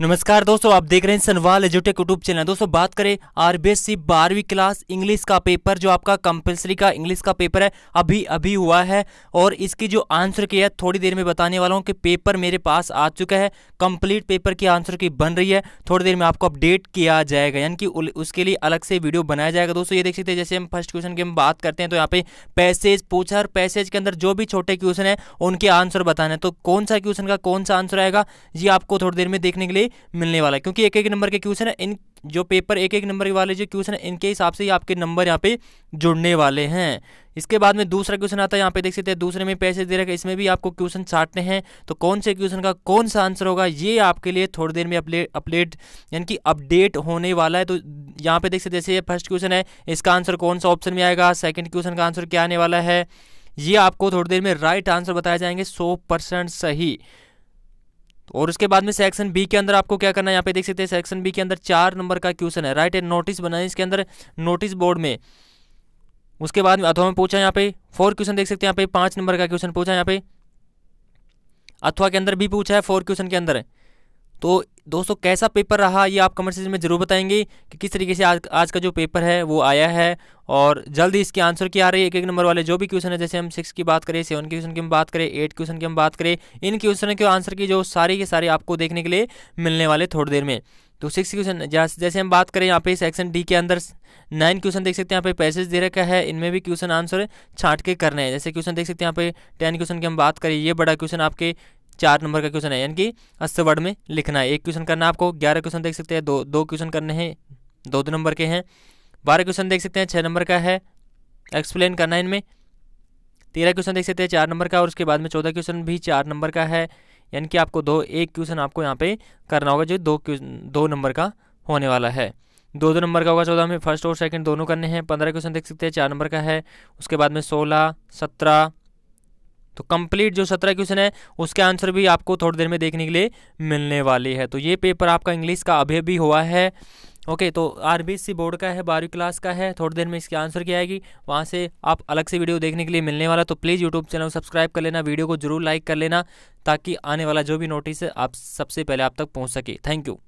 नमस्कार दोस्तों आप देख रहे हैं सनवाल एजुटेक यूट्यूब चैनल दोस्तों बात करें आरबीएससी बारहवीं क्लास इंग्लिश का पेपर जो आपका कंपलसरी का इंग्लिश का पेपर है अभी अभी हुआ है और इसकी जो आंसर की है थोड़ी देर में बताने वाला हूं कि पेपर मेरे पास आ चुका है कंप्लीट पेपर की आंसर की बन रही है थोड़ी देर में आपको अपडेट किया जाएगा यानी कि उसके लिए अलग से वीडियो बनाया जाएगा दोस्तों ये देख सकते हैं जैसे हम फर्स्ट क्वेश्चन की हम बात करते हैं तो यहाँ पे पैसेज पूछा और पैसेज के अंदर जो भी छोटे क्वेश्चन है उनके आंसर बताना है तो कौन सा क्वेश्चन का कौन सा आंसर आएगा ये आपको थोड़ी देर में देखने के लिए मिलने वाला है क्योंकि एक एक नंबर के क्वेश्चन है इन जो पेपर एक एक नंबर वाले जो क्वेश्चन है इनके हिसाब से ही आपके नंबर यहाँ पे जुड़ने वाले हैं इसके बाद में दूसरा क्वेश्चन आता है यहाँ पे देख सकते हैं दूसरे में पैसे दे रखे इसमें भी आपको क्वेश्चन छाटने हैं तो कौन से क्वेश्चन का कौन सा आंसर होगा ये आपके लिए थोड़ी देर में अपडेट अपडेट यानी कि अपडेट होने वाला है तो यहाँ पे देख सकते जैसे ये फर्स्ट क्वेश्चन है इसका आंसर कौन सा ऑप्शन में आएगा सेकेंड क्वेश्चन का आंसर क्या आने वाला है ये आपको थोड़ी देर में राइट आंसर बताए जाएंगे सौ सही और उसके बाद में सेक्शन बी के अंदर आपको क्या करना है यहाँ पे देख सकते हैं सेक्शन बी के अंदर चार नंबर का क्वेश्चन है राइट एंड नोटिस बनाए इसके अंदर नोटिस बोर्ड में उसके बाद में अथवा में पूछा यहाँ पे फोर क्वेश्चन देख सकते हैं यहाँ पे पाँच नंबर का क्वेश्चन पूछा यहाँ पे अथवा के अंदर भी पूछा है फोर क्वेश्चन के अंदर तो दोस्तों कैसा पेपर रहा ये आप कमेंट सेक्शन में ज़रूर बताएंगे कि किस तरीके से आज आज का जो पेपर है वो आया है और जल्दी इसके आंसर की आ रही है एक एक नंबर वाले जो भी क्वेश्चन है जैसे हम सिक्स की बात करें सेवन क्वेश्चन की हम बात करें एट क्वेश्चन की हम बात करें इन क्वेश्चन के आंसर की जो सारी के सारे आपको देखने के लिए मिलने वाले थोड़ी देर में तो सिक्स क्वेश्चन जैसे हम बात करें यहाँ पे सेक्शन डी के अंदर नाइन क्वेश्चन देख सकते हैं यहाँ पे पैसेज दे रखा है इनमें भी क्वेश्चन आंसर छांट के करने हैं जैसे क्वेश्चन देख सकते हैं यहाँ पे टेन क्वेश्चन की हम बात करें ये बड़ा क्वेश्चन आपके चार नंबर का क्वेश्चन है यानी कि अस्सी वर्ड में लिखना है एक क्वेश्चन करना आपको ग्यारह क्वेश्चन देख सकते हैं दो दो क्वेश्चन करने हैं दो दो नंबर के हैं बारह क्वेश्चन देख सकते हैं छः नंबर का है एक्सप्लेन करना है इनमें तेरह क्वेश्चन देख सकते हैं चार नंबर का और उसके बाद में चौदह क्वेश्चन भी चार नंबर का है यानी कि आपको दो एक क्वेश्चन आपको यहाँ पे करना होगा जो दो दो नंबर का होने वाला है दो दो नंबर का होगा चौदह में फर्स्ट और सेकंड दोनों करने हैं पंद्रह क्वेश्चन देख सकते हैं चार नंबर का है उसके बाद में सोलह सत्रह तो कंप्लीट जो सत्रह क्वेश्चन है उसके आंसर भी आपको थोड़ी देर में देखने के लिए मिलने वाली है तो ये पेपर आपका इंग्लिश का अभी अभी हुआ है ओके तो आर बोर्ड का है बारहवीं क्लास का है थोड़ी देर में इसकी आंसर की आएगी वहाँ से आप अलग से वीडियो देखने के लिए मिलने वाला तो प्लीज़ यूट्यूब चैनल सब्सक्राइब कर लेना वीडियो को जरूर लाइक कर लेना ताकि आने वाला जो भी नोटिस है आप सबसे पहले आप तक पहुँच सके थैंक यू